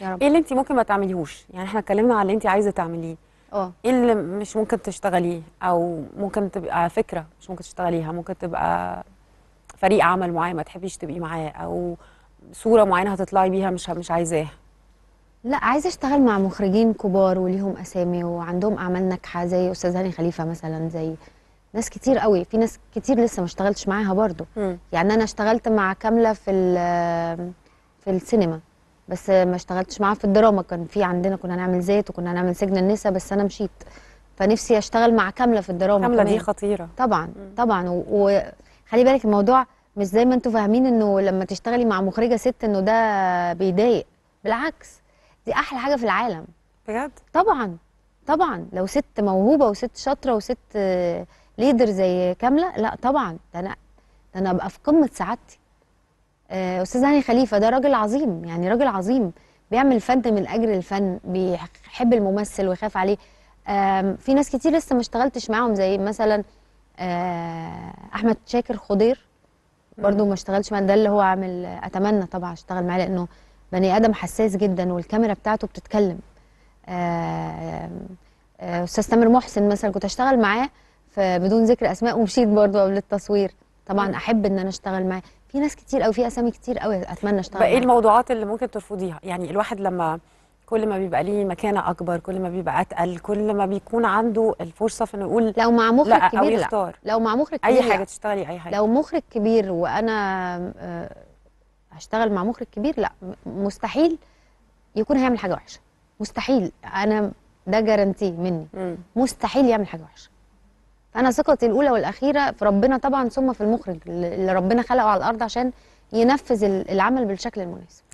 يا رب. ايه اللي انت ممكن ما تعمليهوش يعني احنا اتكلمنا على اللي انت عايزه تعمليه اه ايه اللي مش ممكن تشتغليه او ممكن تبقى فكره مش ممكن تشتغليها ممكن تبقى فريق عمل معين ما تحبيش تبقي معاه او صوره معينه هتطلعي بيها مش مش عايزاها لا عايزه اشتغل مع مخرجين كبار وليهم اسامي وعندهم اعمال ناجحه زي استاذ هاني خليفه مثلا زي ناس كتير قوي في ناس كتير لسه ما اشتغلتش معاها برضو م. يعني انا اشتغلت مع كامله في في السينما بس ما اشتغلتش معاه في الدراما كان في عندنا كنا هنعمل زيت وكنا هنعمل سجن النساء بس انا مشيت فنفسي اشتغل مع كامله في الدراما كامله دي خطيره طبعا طبعا وخلي بالك الموضوع مش زي ما انتم فاهمين انه لما تشتغلي مع مخرجه ست انه ده بيضايق بالعكس دي احلى حاجه في العالم بجد طبعا طبعا لو ست موهوبه وست شاطره وست ليدر زي كامله لا طبعا ده انا ده انا ابقى في قمه سعادتي آه، استاذ هاني خليفه ده راجل عظيم يعني راجل عظيم بيعمل فن من اجل الفن بيحب الممثل ويخاف عليه في ناس كتير لسه ما اشتغلتش معاهم زي مثلا آه، احمد شاكر خضير برضه ما اشتغلش معاه ده اللي هو عامل اتمنى طبعا اشتغل معاه لانه بني ادم حساس جدا والكاميرا بتاعته بتتكلم آه، استاذ تامر محسن مثلا كنت اشتغل معاه بدون ذكر اسماء ومشيت برضه قبل التصوير طبعا احب ان انا اشتغل معاه في ناس كتير قوي في اسامي كتير قوي اتمنى اشتغل بقى ايه الموضوعات اللي ممكن ترفضيها يعني الواحد لما كل ما بيبقى ليه مكانه اكبر كل ما بيبقى اتقل كل ما بيكون عنده الفرصه في انه يقول لو مع مخرج لا كبير أو يختار. لا لو مع مخرج كبير اي حاجه لا. تشتغلي اي حاجه لو مخرج كبير وانا آه، هشتغل مع مخرج كبير لا مستحيل يكون هيعمل حاجه وحشه مستحيل انا ده جارانتي مني مستحيل يعمل حاجه وحشه فانا ثقتي الاولى والاخيره في ربنا طبعا ثم في المخرج اللي ربنا خلقه على الارض عشان ينفذ العمل بالشكل المناسب